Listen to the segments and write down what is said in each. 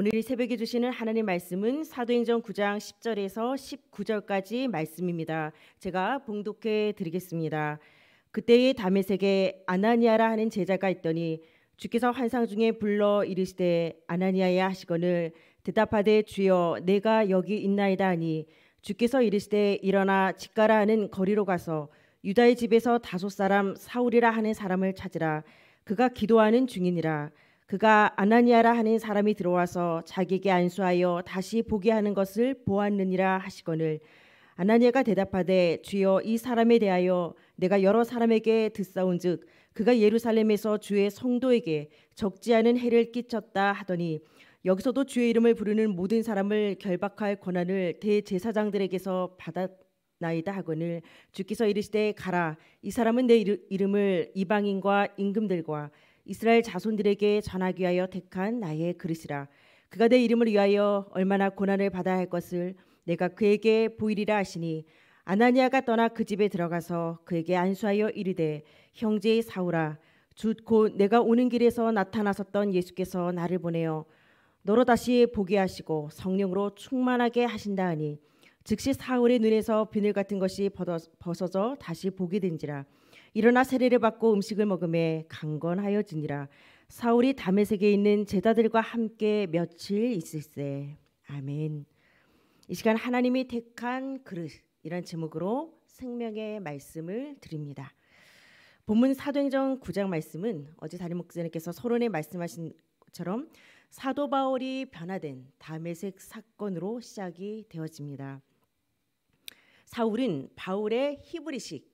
오늘 이 새벽에 주시는 하나님 말씀은 사도행전 9장 10절에서 19절까지 말씀입니다. 제가 봉독해 드리겠습니다. 그때의 다메색에 아나니아라 하는 제자가 있더니 주께서 환상 중에 불러 이르시되 아나니아야 하시거늘 대답하되 주여 내가 여기 있나이다 하니 주께서 이르시되 일어나 집가라 하는 거리로 가서 유다의 집에서 다섯 사람 사울이라 하는 사람을 찾으라 그가 기도하는 중이니라 그가 아나니아라 하는 사람이 들어와서 자기에게 안수하여 다시 보게 하는 것을 보았느니라 하시거늘 아나니아가 대답하되 주여 이 사람에 대하여 내가 여러 사람에게 듣사온즉 그가 예루살렘에서 주의 성도에게 적지 않은 해를 끼쳤다 하더니 여기서도 주의 이름을 부르는 모든 사람을 결박할 권한을 대제사장들에게서 받았나이다 하거늘 주께서 이르시되 가라 이 사람은 내 이름을 이방인과 임금들과 이스라엘 자손들에게 전하기 위하여 택한 나의 그릇이라 그가 내 이름을 위하여 얼마나 고난을 받아야 할 것을 내가 그에게 보이리라 하시니 아나니아가 떠나 그 집에 들어가서 그에게 안수하여 이르되 형제의 사우라 주곧 내가 오는 길에서 나타나셨던 예수께서 나를 보내어 너로 다시 보게 하시고 성령으로 충만하게 하신다 하니 즉시 사울의 눈에서 비늘 같은 것이 벗어져 다시 보게 된지라 일어나 세례를 받고 음식을 먹음에 강건하여지니라 사울이 담에색에 있는 제자들과 함께 며칠 있을세 아멘. 이 시간 하나님이 택한 그릇 이란 제목으로 생명의 말씀을 드립니다. 본문 사도행전 9장 말씀은 어제 다임 목사님께서 서론에 말씀하신 것처럼 사도 바울이 변화된 담에색 사건으로 시작이 되어집니다. 사울은 바울의 히브리식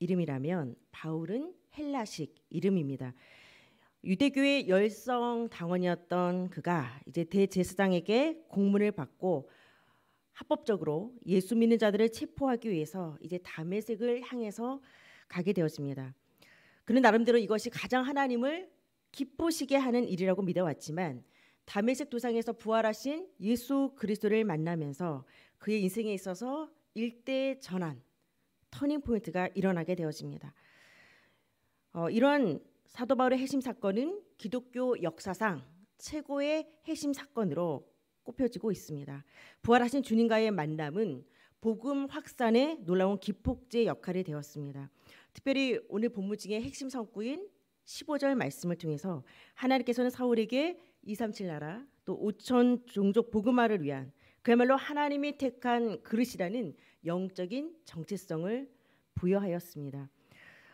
이름이라면 바울은 헬라식 이름입니다. 유대교의 열성 당원이었던 그가 이제 대제사장에게 공문을 받고 합법적으로 예수 믿는 자들을 체포하기 위해서 이제 다에색을 향해서 가게 되었습니다. 그는 나름대로 이것이 가장 하나님을 기쁘시게 하는 일이라고 믿어왔지만 다에색 도상에서 부활하신 예수 그리스도를 만나면서 그의 인생에 있어서 일대 전환 터닝 포인트가 일어나게 되어집니다. 어, 이런 사도 바울의 핵심 사건은 기독교 역사상 최고의 핵심 사건으로 꼽혀지고 있습니다. 부활하신 주님과의 만남은 복음 확산의 놀라운 기폭제 역할이 되었습니다. 특별히 오늘 본문 중의 핵심 성구인 15절 말씀을 통해서 하나님께서는 사울에게 237 나라 또 5천 종족 복음화를 위한 그야말로 하나님이 택한 그릇이라는 영적인 정체성을 부여하였습니다.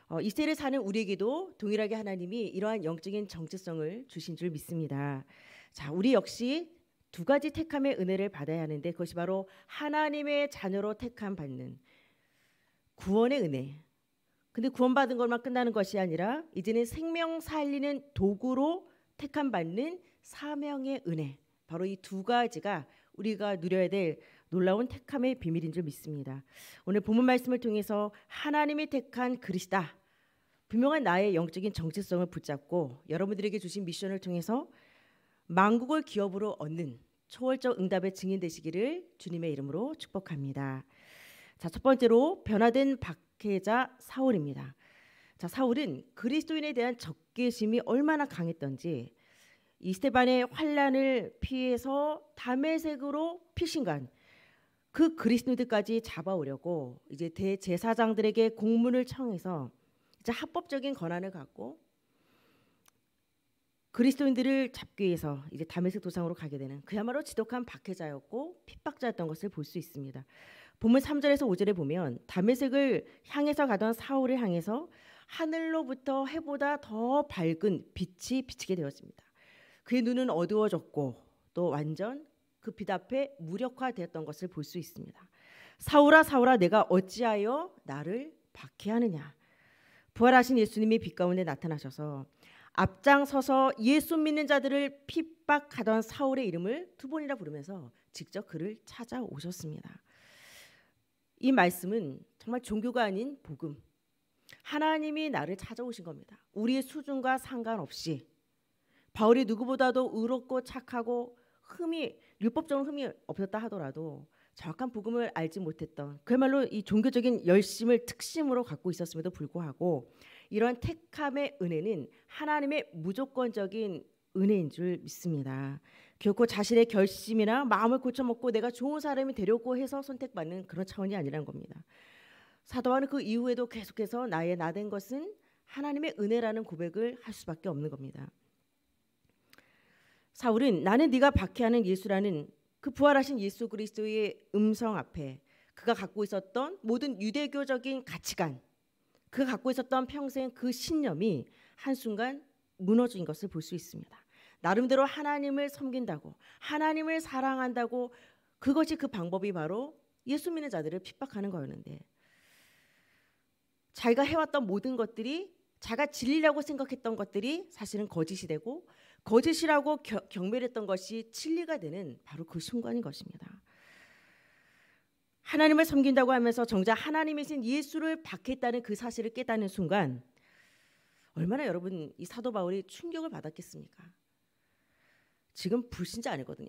어, 이 세를 사는 우리에게도 동일하게 하나님이 이러한 영적인 정체성을 주신 줄 믿습니다. 자, 우리 역시 두 가지 택함의 은혜를 받아야 하는데 그것이 바로 하나님의 자녀로 택함 받는 구원의 은혜. 근데 구원받은 것만 끝나는 것이 아니라 이제는 생명 살리는 도구로 택함 받는 사명의 은혜. 바로 이 두 가지가 우리가 누려야 될 놀라운 택함의 비밀인 줄 믿습니다. 오늘 본문 말씀을 통해서 하나님이 택한 그릇이다. 분명한 나의 영적인 정체성을 붙잡고 여러분들에게 주신 미션을 통해서 망국을 기업으로 얻는 초월적 응답의 증인 되시기를 주님의 이름으로 축복합니다. 자, 첫 번째로 변화된 박해자 사울입니다. 자, 사울은 그리스도인에 대한 적개심이 얼마나 강했던지 이스테반의 환란을 피해서 담메색으로 피신간 그 그리스도인들까지 잡아오려고 이제 대제사장들에게 공문을 청해서 이제 합법적인 권한을 갖고 그리스도인들을 잡기 위해서 이제 담메색 도상으로 가게 되는 그야말로 지독한 박해자였고 핍박자였던 것을 볼 수 있습니다. 본문 3절에서 5절에 보면 다메섹을 향해서 가던 사울을 향해서 하늘로부터 해보다 더 밝은 빛이 비치게 되었습니다. 그의 눈은 어두워졌고 또 완전 그비답에 무력화되었던 것을 볼 수 있습니다. 사울아 사울아 내가 어찌하여 나를 박해하느냐. 부활하신 예수님이 빛 가운데 나타나셔서 앞장서서 예수 믿는 자들을 핍박하던 사울의 이름을 두 번이나 부르면서 직접 그를 찾아오셨습니다. 이 말씀은 정말 종교가 아닌 복음. 하나님이 나를 찾아오신 겁니다. 우리의 수준과 상관없이 바울이 누구보다도 의롭고 착하고 흠이 율법적으로 흠이 없었다 하더라도 정확한 복음을 알지 못했던 그야말로 이 종교적인 열심을 특심으로 갖고 있었음에도 불구하고 이런 택함의 은혜는 하나님의 무조건적인 은혜인 줄 믿습니다. 결코 자신의 결심이나 마음을 고쳐먹고 내가 좋은 사람이 되려고 해서 선택받는 그런 차원이 아니란 겁니다. 사도와는 그 이후에도 계속해서 나의 나 된 것은 하나님의 은혜라는 고백을 할 수밖에 없는 겁니다. 사울은 나는 네가 박해하는 예수라는 그 부활하신 예수 그리스도의 음성 앞에 그가 갖고 있었던 모든 유대교적인 가치관, 그가 갖고 있었던 평생 그 신념이 한순간 무너진 것을 볼 수 있습니다. 나름대로 하나님을 섬긴다고, 하나님을 사랑한다고 그것이 그 방법이 바로 예수 믿는 자들을 핍박하는 거였는데 자기가 해왔던 모든 것들이 자기가 진리라고 생각했던 것들이 사실은 거짓이 되고 거짓이라고 겨, 경멸했던 것이 진리가 되는 바로 그 순간인 것입니다. 하나님을 섬긴다고 하면서 정작 하나님이신 예수를 박했다는 그 사실을 깨닫는 순간 얼마나 여러분 이 사도 바울이 충격을 받았겠습니까? 지금 불신자 아니거든요.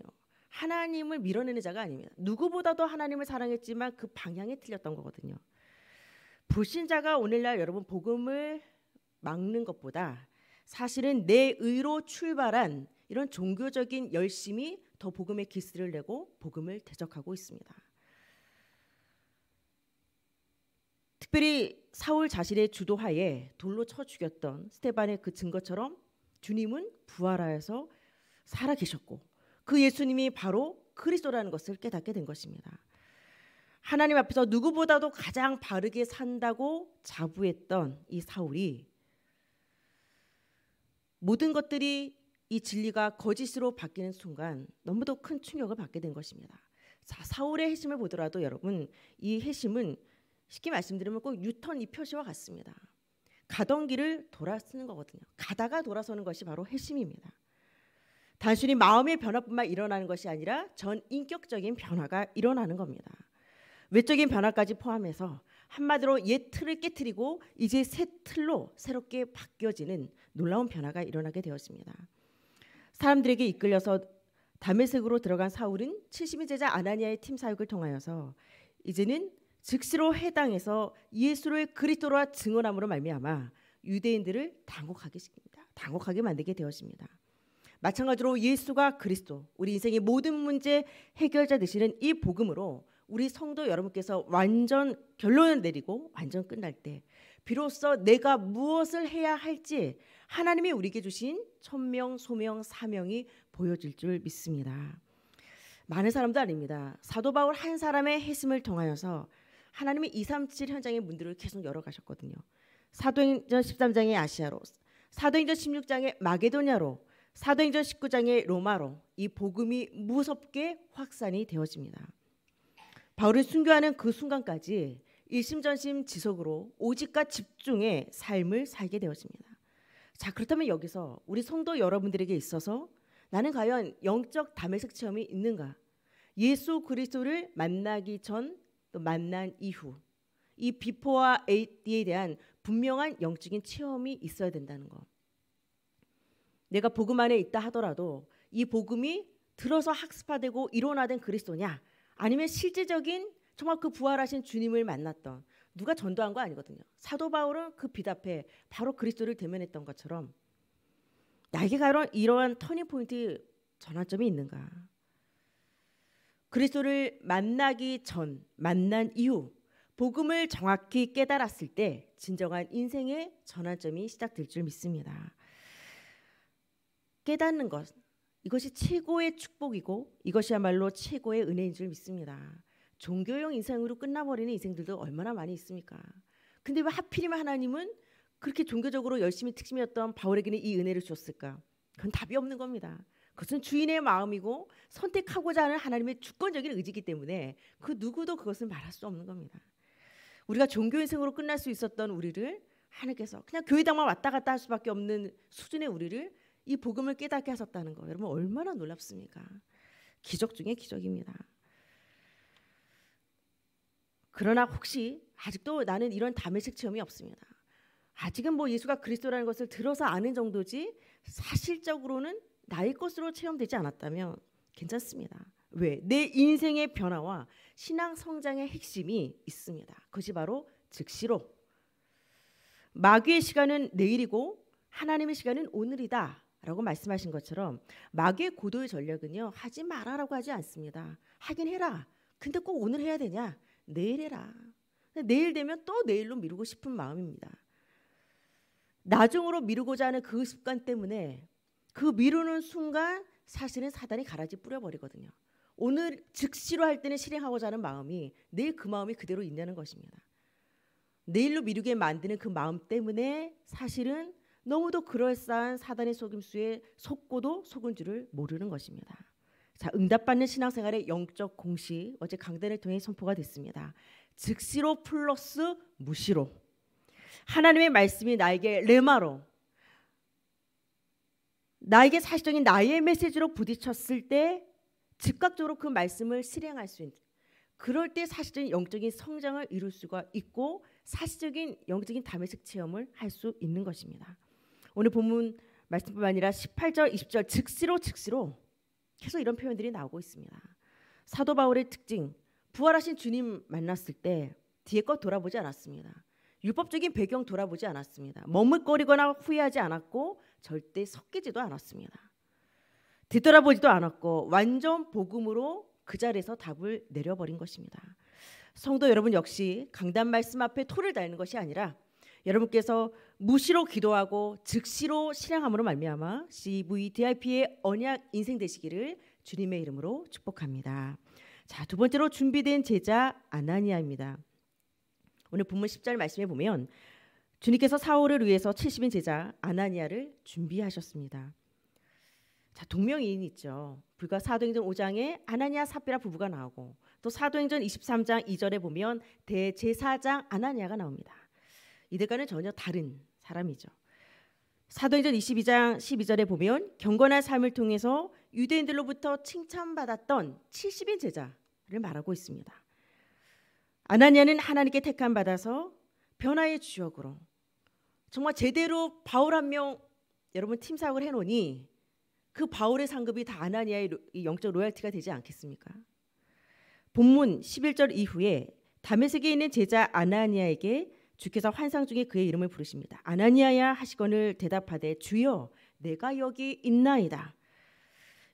하나님을 밀어내는 자가 아닙니다. 누구보다도 하나님을 사랑했지만 그 방향이 틀렸던 거거든요. 불신자가 오늘날 여러분 복음을 막는 것보다 사실은 내 의로 출발한 이런 종교적인 열심이 더 복음의 기스를 내고 복음을 대적하고 있습니다. 특별히 사울 자신의 주도하에 돌로 쳐 죽였던 스테반의 그 증거처럼 주님은 부활하여서 살아 계셨고 그 예수님이 바로 그리스도라는 것을 깨닫게 된 것입니다. 하나님 앞에서 누구보다도 가장 바르게 산다고 자부했던 이 사울이 모든 것들이 이 진리가 거짓으로 바뀌는 순간 너무도 큰 충격을 받게 된 것입니다. 자, 사울의 핵심을 보더라도 여러분 이 핵심은 쉽게 말씀드리면 꼭 유턴 이 표시와 같습니다. 가던 길을 돌아서는 거거든요. 가다가 돌아서는 것이 바로 핵심입니다. 단순히 마음의 변화뿐만 일어나는 것이 아니라 전 인격적인 변화가 일어나는 겁니다. 외적인 변화까지 포함해서 한마디로 옛 틀을 깨뜨리고 이제 새 틀로 새롭게 바뀌어지는 놀라운 변화가 일어나게 되었습니다. 사람들에게 이끌려서 다메섹으로 들어간 사울은 70인 제자 아나니아의 팀 사역을 통하여서 이제는 즉시로 해당해서 예수를 그리스도라 증언함으로 말미암아 유대인들을 당혹하게 시킵니다. 당혹하게 만들게 되었습니다. 마찬가지로 예수가 그리스도 우리 인생의 모든 문제 해결자 되시는 이 복음으로 우리 성도 여러분께서 완전 결론을 내리고 완전 끝날 때 비로소 내가 무엇을 해야 할지 하나님이 우리에게 주신 천명, 소명, 사명이 보여질 줄 믿습니다. 많은 사람도 아닙니다. 사도 바울 한 사람의 해심을 통하여서 하나님이 237 현장의 문들을 계속 열어 가셨거든요. 사도행전 13장의 아시아로, 사도행전 16장의 마게도냐로, 사도행전 19장의 로마로 이 복음이 무섭게 확산이 되어집니다. 바울을 순교하는 그 순간까지 일심전심 지속으로 오직과 집중의 삶을 살게 되었습니다. 자 그렇다면 여기서 우리 성도 여러분들에게 있어서 나는 과연 영적 담의색 체험이 있는가? 예수 그리스도를 만나기 전 또 만난 이후 이 비포와 AD에 대한 분명한 영적인 체험이 있어야 된다는 것. 내가 복음 안에 있다 하더라도 이 복음이 들어서 학습화되고 이론화된 그리스도냐 아니면 실제적인 정말 그 부활하신 주님을 만났던 누가 전도한 거 아니거든요. 사도 바울은 그 비답해 바로 그리스도를 대면했던 것처럼 나에게가 런 이러한 터닝 포인트 전환점이 있는가? 그리스도를 만나기 전, 만난 이후 복음을 정확히 깨달았을 때 진정한 인생의 전환점이 시작될 줄 믿습니다. 깨닫는 것, 이것이 최고의 축복이고 이것이야말로 최고의 은혜인 줄 믿습니다. 종교형 인생으로 끝나버리는 인생들도 얼마나 많이 있습니까? 근데 왜 하필이면 하나님은 그렇게 종교적으로 열심히 특심이었던 바울에게는 이 은혜를 줬을까? 그건 답이 없는 겁니다. 그것은 주인의 마음이고 선택하고자 하는 하나님의 주권적인 의지이기 때문에 그 누구도 그것을 말할 수 없는 겁니다. 우리가 종교 인생으로 끝날 수 있었던 우리를 하나님께서 그냥 교회당만 왔다 갔다 할 수밖에 없는 수준의 우리를 이 복음을 깨닫게 하셨다는 거 여러분 얼마나 놀랍습니까? 기적 중에 기적입니다. 그러나 혹시 아직도 나는 이런 담의식 체험이 없습니다. 아직은 뭐 예수가 그리스도라는 것을 들어서 아는 정도지 사실적으로는 나의 것으로 체험되지 않았다면 괜찮습니다. 왜? 내 인생의 변화와 신앙 성장의 핵심이 있습니다. 그것이 바로 즉시로 마귀의 시간은 내일이고 하나님의 시간은 오늘이다. 라고 말씀하신 것처럼 마귀의 고도의 전략은요. 하지 마라라고 하지 않습니다. 하긴 해라. 근데 꼭 오늘 해야 되냐? 내일 해라. 내일 되면 또 내일로 미루고 싶은 마음입니다. 나중으로 미루고자 하는 그 습관 때문에 그 미루는 순간 사실은 사단이 가라지 뿌려버리거든요. 오늘 즉시로 할 때는 실행하고자 하는 마음이 내일 그 마음이 그대로 있냐는 것입니다. 내일로 미루게 만드는 그 마음 때문에 사실은 너무도 그럴싸한 사단의 속임수에 속고도 속은 줄을 모르는 것입니다. 자, 응답받는 신앙생활의 영적 공식 어제 강단을 통해 선포가 됐습니다. 즉시로 플러스 무시로 하나님의 말씀이 나에게 레마로 나에게 사실적인 나의 메시지로 부딪혔을 때 즉각적으로 그 말씀을 실행할 수 있는 그럴 때 사실적인 영적인 성장을 이룰 수가 있고 사실적인 영적인 담의식 체험을 할 수 있는 것입니다. 오늘 본문 말씀뿐만 아니라 18절, 20절 즉시로 즉시로 계속 이런 표현들이 나오고 있습니다. 사도 바울의 특징, 부활하신 주님 만났을 때 뒤에 것 돌아보지 않았습니다. 율법적인 배경 돌아보지 않았습니다. 머뭇거리거나 후회하지 않았고 절대 섞이지도 않았습니다. 뒤돌아보지도 않았고 완전 복음으로 그 자리에서 답을 내려버린 것입니다. 성도 여러분 역시 강단 말씀 앞에 토를 달는 것이 아니라 여러분께서 무시로 기도하고 즉시로 실행함으로 말미암아 CVDIP의 언약 인생 되시기를 주님의 이름으로 축복합니다. 자, 두 번째로 준비된 제자 아나니아입니다. 오늘 본문 10절 말씀해 보면 주님께서 사울을 위해서 70인 제자 아나니아를 준비하셨습니다. 자, 동명이인 있죠. 불과 사도행전 5장에 아나니아 사피라 부부가 나오고 또 사도행전 23장 2절에 보면 대제사장 아나니아가 나옵니다. 이들과는 전혀 다른 사람이죠. 사도행전 22장 12절에 보면 경건한 삶을 통해서 유대인들로부터 칭찬받았던 70인 제자를 말하고 있습니다. 아나니아는 하나님께 택함 받아서 변화의 주역으로 정말 제대로 바울 한 명 여러분 팀 사역을 해놓으니 그 바울의 상급이 다 아나니아의 영적 로얄티가 되지 않겠습니까? 본문 11절 이후에 다메섹에 있는 제자 아나니아에게 주께서 환상 중에 그의 이름을 부르십니다. 아나니아야 하시거늘 대답하되 주여 내가 여기 있나이다.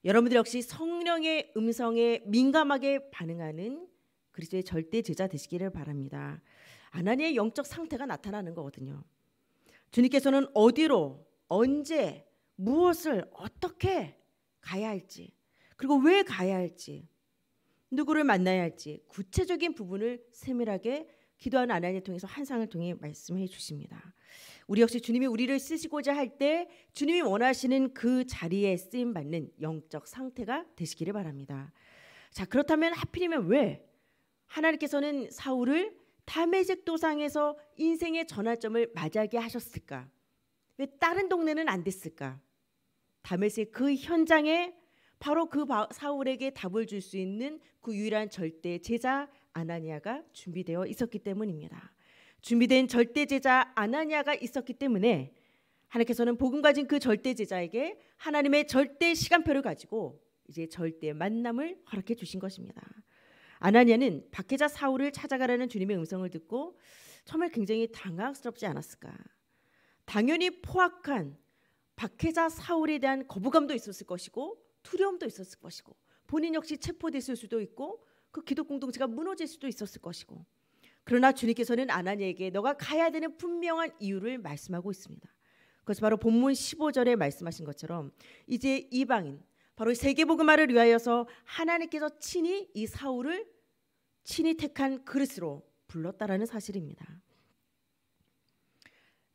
여러분들 역시 성령의 음성에 민감하게 반응하는 그리스도의 절대 제자 되시기를 바랍니다. 아나니아의 영적 상태가 나타나는 거거든요. 주님께서는 어디로 언제 무엇을 어떻게 가야 할지 그리고 왜 가야 할지 누구를 만나야 할지 구체적인 부분을 세밀하게 기도하는 아나니 통해서 환상을 통해 말씀해 주십니다. 우리 역시 주님이 우리를 쓰시고자 할 때 주님이 원하시는 그 자리에 쓰임 받는 영적 상태가 되시기를 바랍니다. 자, 그렇다면 하필이면 왜 하나님께서는 사울을 다메섹 도상에서 인생의 전환점을 맞이하게 하셨을까? 왜 다른 동네는 안 됐을까? 다메섹 그 현장에 바로 그 사울에게 답을 줄 수 있는 그 유일한 절대 제자 아나니아가 준비되어 있었기 때문입니다. 준비된 절대 제자 아나니아가 있었기 때문에 하나님께서는 복음 가진 그 절대 제자에게 하나님의 절대 시간표를 가지고 이제 절대 만남을 허락해 주신 것입니다. 아나니아는 박해자 사울을 찾아가라는 주님의 음성을 듣고 정말 굉장히 당황스럽지 않았을까? 당연히 포악한 박해자 사울에 대한 거부감도 있었을 것이고 두려움도 있었을 것이고 본인 역시 체포됐을 수도 있고 그 기독 공동체가 무너질 수도 있었을 것이고 그러나 주님께서는 아나니에게 너가 가야 되는 분명한 이유를 말씀하고 있습니다. 그것이 바로 본문 15절에 말씀하신 것처럼 이제 이방인 바로 세계복음화를 위하여서 하나님께서 친히 이 사울을 친히 택한 그릇으로 불렀다라는 사실입니다.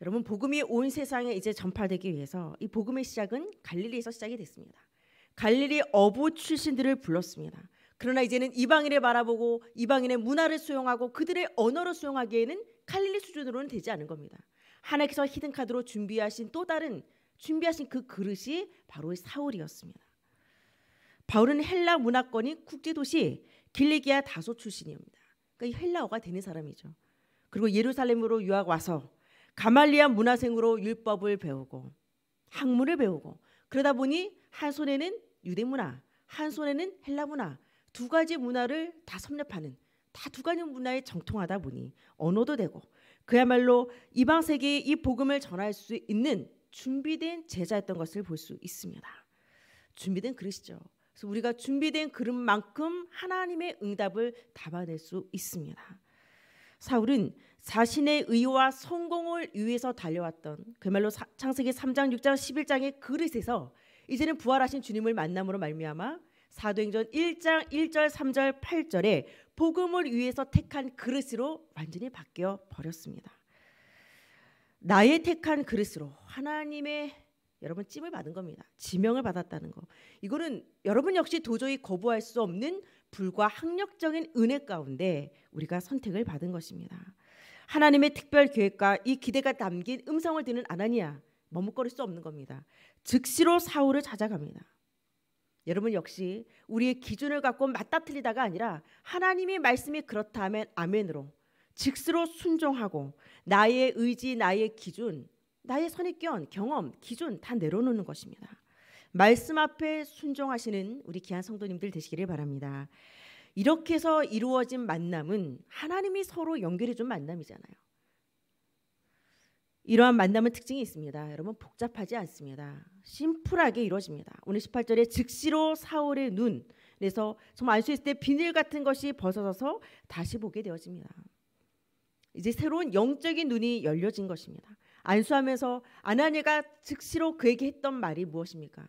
여러분 복음이 온 세상에 이제 전파되기 위해서 이 복음의 시작은 갈릴리에서 시작이 됐습니다. 갈릴리 어부 출신들을 불렀습니다. 그러나 이제는 이방인을 바라보고 이방인의 문화를 수용하고 그들의 언어를 수용하기에는 칼릴리 수준으로는 되지 않은 겁니다. 하나님께서 히든 카드로 준비하신 또 다른 준비하신 그 그릇이 바로 사울이었습니다. 바울은 헬라 문화권인 국제 도시 길리기아 다소 출신입니다. 그러니까 헬라어가 되는 사람이죠. 그리고 예루살렘으로 유학 와서 가말리안 문화생으로 율법을 배우고 학문을 배우고 그러다 보니 한 손에는 유대 문화, 한 손에는 헬라 문화, 두 가지 문화를 다 섭렵하는 다 두 가지 문화에 정통하다 보니 언어도 되고 그야말로 이방 세계에 이 복음을 전할 수 있는 준비된 제자였던 것을 볼 수 있습니다. 준비된 그릇이죠. 그래서 우리가 준비된 그릇만큼 하나님의 응답을 담아낼 수 있습니다. 사울은 자신의 의와 성공을 위해서 달려왔던 그말로 창세기 3장 6장 11장의 그릇에서 이제는 부활하신 주님을 만남으로 말미암아 사도행전 1장 1절 3절 8절에 복음을 위해서 택한 그릇으로 완전히 바뀌어 버렸습니다. 나의 택한 그릇으로 하나님의 여러분 찜을 받은 겁니다. 지명을 받았다는 거. 이거는 여러분 역시 도저히 거부할 수 없는 불과 학력적인 은혜 가운데 우리가 선택을 받은 것입니다. 하나님의 특별 계획과 이 기대가 담긴 음성을 듣는 아나니아 머뭇거릴 수 없는 겁니다. 즉시로 사울을 찾아갑니다. 여러분 역시 우리의 기준을 갖고 맞다 틀리다가 아니라 하나님의 말씀이 그렇다면 아멘으로 즉스로 순종하고 나의 의지, 나의 기준, 나의 선입견, 경험, 기준 다 내려놓는 것입니다. 말씀 앞에 순종하시는 우리 귀한 성도님들 되시기를 바랍니다. 이렇게 해서 이루어진 만남은 하나님이 서로 연결이 좀 만남이잖아요. 이러한 만남은 특징이 있습니다. 여러분 복잡하지 않습니다. 심플하게 이루어집니다. 오늘 18절에 즉시로 사울의 눈그서정알수 있을 때 비닐 같은 것이 벗어져서 다시 보게 되어집니다. 이제 새로운 영적인 눈이 열려진 것입니다. 안수하면서 아나니가 즉시로 그에게 했던 말이 무엇입니까?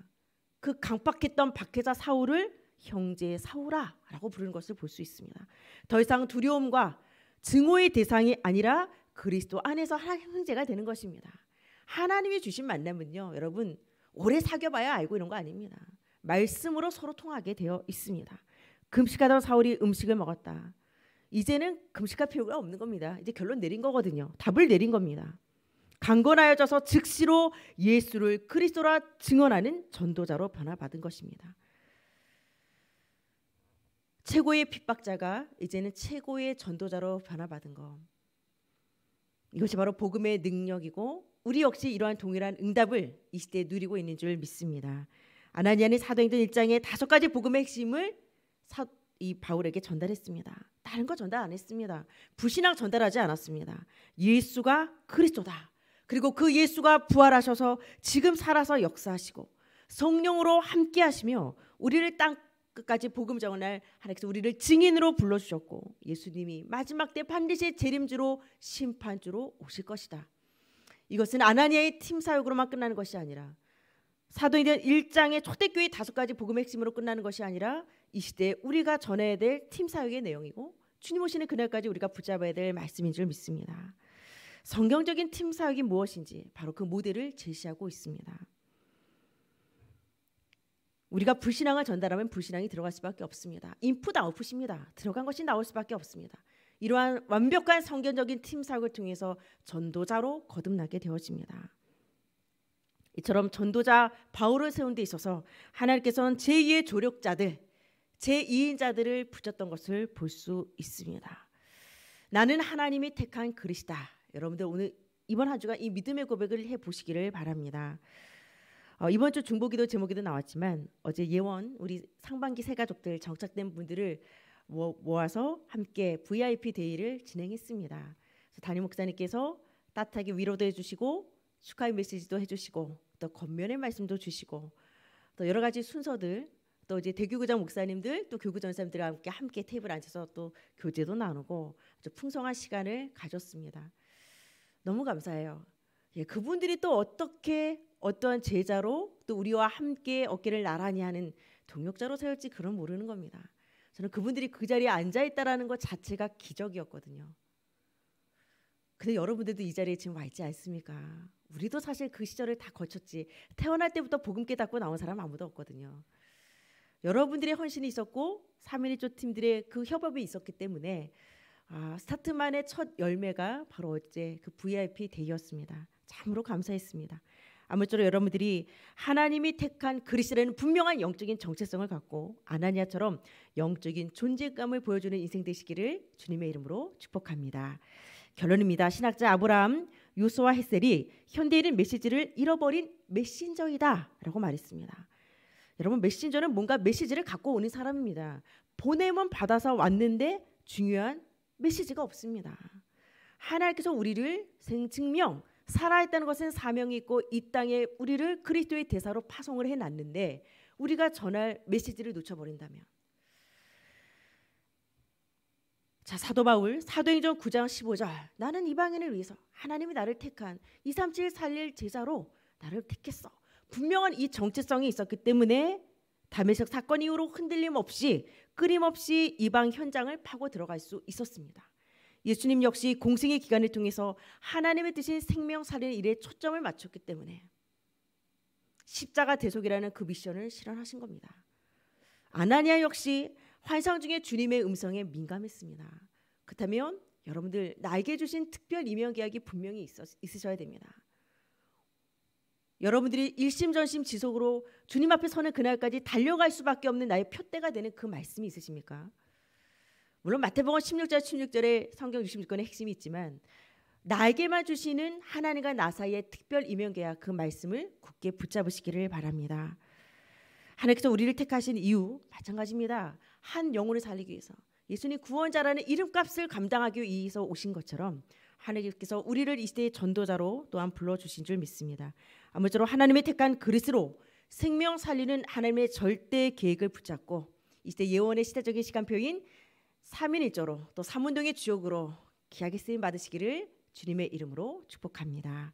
그 강박했던 박해자 사울을 형제 사울아라고 부르는 것을 볼 수 있습니다. 더 이상 두려움과 증오의 대상이 아니라 그리스도 안에서 하나 형제가 되는 것입니다. 하나님이 주신 만남은요, 여러분 오래 사귀어봐야 알고 이런 거 아닙니다. 말씀으로 서로 통하게 되어 있습니다. 금식하던 사울이 음식을 먹었다. 이제는 금식할 필요가 없는 겁니다. 이제 결론 내린 거거든요. 답을 내린 겁니다. 강건하여져서 즉시로 예수를 그리스도라 증언하는 전도자로 변화받은 것입니다. 최고의 핍박자가 이제는 최고의 전도자로 변화받은 것. 이것이 바로 복음의 능력이고 우리 역시 이러한 동일한 응답을 이 시대에 누리고 있는 줄 믿습니다. 아나니아는 사도행전 1장에 다섯 가지 복음의 핵심을 사, 이 바울에게 전달했습니다. 다른 거 전달 안 했습니다. 불신앙 전달하지 않았습니다. 예수가 그리스도다. 그리고 그 예수가 부활하셔서 지금 살아서 역사하시고 성령으로 함께 하시며 우리를 땅 끝까지 복음 전할 하나님께서 우리를 증인으로 불러주셨고 예수님이 마지막 때 반드시 재림주로 심판주로 오실 것이다. 이것은 아나니아의 팀 사역으로만 끝나는 것이 아니라 사도행전 1장의 초대교회 다섯 가지 복음의 핵심으로 끝나는 것이 아니라 이 시대에 우리가 전해야 될 팀 사역의 내용이고 주님 오시는 그날까지 우리가 붙잡아야 될 말씀인 줄 믿습니다. 성경적인 팀 사역이 무엇인지 바로 그 모델을 제시하고 있습니다. 우리가 불신앙을 전달하면 불신앙이 들어갈 수밖에 없습니다. 인풋 아웃풋입니다. 들어간 것이 나올 수밖에 없습니다. 이러한 완벽한 성경적인 팀 사역을 통해서 전도자로 거듭나게 되어집니다. 이처럼 전도자 바울을 세운 데 있어서 하나님께서는 제2의 조력자들, 제2인자들을 붙였던 것을 볼 수 있습니다. 나는 하나님이 택한 그릇이다. 여러분들 오늘 이번 한 주간 이 믿음의 고백을 해 보시기를 바랍니다. 어, 이번 주 중보기도 제목에도 나왔지만 어제 예원 우리 상반기 새 가족들 정착된 분들을 모아서 함께 VIP 데이를 진행했습니다. 담임 목사님께서 따뜻하게 위로도 해주시고 축하의 메시지도 해주시고 또 겉면의 말씀도 주시고 또 여러 가지 순서들 또 이제 대교구장 목사님들 또 교구 전사님들과 함께 함께 테이블 앉아서 또 교제도 나누고 아주 풍성한 시간을 가졌습니다. 너무 감사해요. 예, 그분들이 또 어떻게 어떠 제자로 또 우리와 함께 어깨를 나란히 하는 동역자로 세울지 그런 모르는 겁니다. 저는 그분들이 그 자리에 앉아 있다라는 것 자체가 기적이었거든요. 근데 여러분들도 이 자리에 지금 와 있지 않습니까? 우리도 사실 그 시절을 다 거쳤지. 태어날 때부터 복음 깨닫고 나온 사람 아무도 없거든요. 여러분들의 헌신이 있었고 3.1조 팀들의 그 협업이 있었기 때문에 아, 스타트만의 첫 열매가 바로 어제 그 VIP 데이였습니다. 참으로 감사했습니다. 아무쪼록 여러분들이 하나님이 택한 그리스라는 분명한 영적인 정체성을 갖고 아나니아처럼 영적인 존재감을 보여주는 인생 되시기를 주님의 이름으로 축복합니다. 결론입니다. 신학자 아브라함 요소와 헤셀이 현대인은 메시지를 잃어버린 메신저이다라고 말했습니다. 여러분 메신저는 뭔가 메시지를 갖고 오는 사람입니다. 보내면 받아서 왔는데 중요한 메시지가 없습니다. 하나님께서 우리를 생증명 살아있다는 것은 사명이 있고 이 땅에 우리를 그리스도의 대사로 파송을 해놨는데 우리가 전할 메시지를 놓쳐버린다면 자 사도 바울 사도행전 9장 15절 나는 이방인을 위해서 하나님이 나를 택한 237 살릴 제자로 나를 택했어 분명한 이 정체성이 있었기 때문에 담메색 사건 이후로 흔들림 없이 끊임없이 이방 현장을 파고 들어갈 수 있었습니다. 예수님 역시 공생의 기간을 통해서 하나님의 뜻인 생명 살인는 일에 초점을 맞췄기 때문에 십자가 대속이라는 그 미션을 실현하신 겁니다. 아나니아 역시 환상 중에 주님의 음성에 민감했습니다. 그렇다면 여러분들 나에게 주신 특별 이명 계약이 분명히 있어, 있으셔야 됩니다. 여러분들이 일심전심 지속으로 주님 앞에 서는 그날까지 달려갈 수밖에 없는 나의 표대가 되는 그 말씀이 있으십니까? 물론 마태복음 1 6절 16절에 성경 66권의 핵심이 있지만 나에게만 주시는 하나님과 나 사이의 특별 이명 계약 그 말씀을 굳게 붙잡으시기를 바랍니다. 하나님께서 우리를 택하신 이유 마찬가지입니다. 한 영혼을 살리기 위해서 예수님 구원자라는 이름값을 감당하기 위해서 오신 것처럼 하나님께서 우리를 이 시대의 전도자로 또한 불러주신 줄 믿습니다. 아무쪼록 하나님의 택한 그리스로 생명 살리는 하나님의 절대 계획을 붙잡고 이 시대 예언의 시대적인 시간표인 삼인일조로 또3운동의 주역으로 귀하게 쓰임 받으시기를 주님의 이름으로 축복합니다.